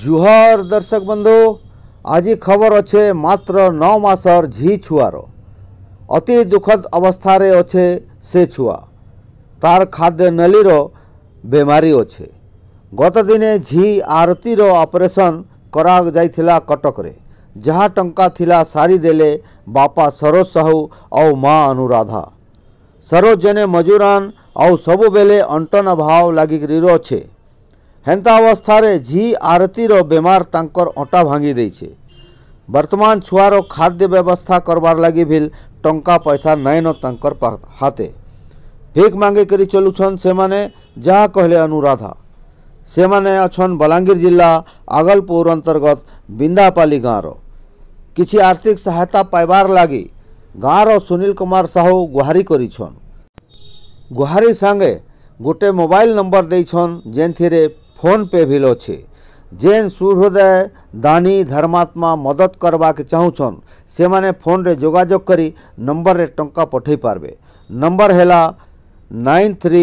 ଜୁହାର ଦର୍ଶକ ବନ୍ଧୁ ଆଜି ଖବର ଅଛେ ମାତ୍ର ନଅ ମାସର ଝି ଛୁଆର ଅତି ଦୁଃଖଦ ଅବସ୍ଥାରେ ଅଛେ ସେ ଛୁଆ ତାର ଖାଦ୍ୟ ନଲିର ବେମାରୀ ଅଛେ ଗତ ଦିନେ ଝି ଆରତୀର ଅପରେସନ୍ କରାଯାଇଥିଲା କଟକରେ ଯାହା ଟଙ୍କା ଥିଲା ସାରିଦେଲେ ବାପା ସରୋଜ ସାହୁ ଆଉ ମା ଅନୁରାଧା ସରୋଜ ଜଣେ ମଜୁରାନ ଆଉ ସବୁବେଳେ ଅଣ୍ଟନ ଭାବ ଲାଗିକିରି ଅଛେ ହେନ୍ତା ଅବସ୍ଥାରେ ଝି ଆରତୀର ବେମାର ତାଙ୍କର ଅଣ୍ଟା ଭାଙ୍ଗି ଦେଇଛେ ବର୍ତ୍ତମାନ ଛୁଆର ଖାଦ୍ୟ ବ୍ୟବସ୍ଥା କରବାର୍ ଲାଗି ଭିଲ୍ ଟଙ୍କା ପଇସା ନାଇଁନ ତାଙ୍କର ହାତେ ଭିକ୍ ମାଗିକରି ଚଲୁଛନ୍ ସେମାନେ ଯାହା କହିଲେ ଅନୁରାଧା ସେମାନେ ଅଛନ୍ ବଲାଙ୍ଗୀର ଜିଲ୍ଲା ଆଗଲପୁର ଅନ୍ତର୍ଗତ ବିନ୍ଦାପାଲି ଗାଁର କିଛି ଆର୍ଥିକ ସହାୟତା ପାଇବାର ଲାଗି ଗାଁର ସୁନୀଲ କୁମାର ସାହୁ ଗୁହାରି କରିଛନ୍ ଗୁହାରି ସାଙ୍ଗେ ଗୋଟେ ମୋବାଇଲ ନମ୍ବର ଦେଇଛନ୍ ଯେନ୍ଥିରେ फोन पे भी अच्छे जेन सुहृदय दानी धर्मात्मा मदद करवा के चाहछन से मैंने फोन रे जोगाजोग करी नंबर रे टंका पठे पार्बे नंबर है nine three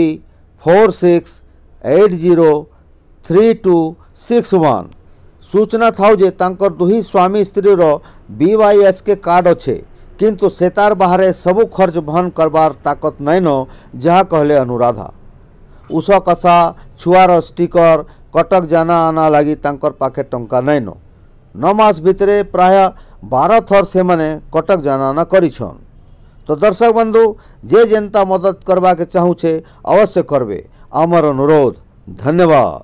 four six eight zero three two six one सूचना थाउजे दुही स्वामी स्त्री रईएस के कार्ड अच्छे किंतु से बाहर सबू खर्च बहन करवार ताकत नाइन जहाँ कहले अनुराधा ଉଷ କଷା ଛୁଆର ଷ୍ଟିକର କଟକ ଜାନା ଆନା ଲାଗି ତାଙ୍କର ପାଖେ ଟଙ୍କା ନାଇଁନ ନଅ ମାସ ଭିତରେ ପ୍ରାୟ ବାର ଥର ସେମାନେ କଟକ ଜାନା ଆନା କରିଛନ୍ ତ ଦର୍ଶକ ବନ୍ଧୁ ଯେ ଯେନ୍ତା ମଦତ କରିବାକୁ ଚାହୁଁଛେ ଅବଶ୍ୟ କରବେ ଆମର ଅନୁରୋଧ ଧନ୍ୟବାଦ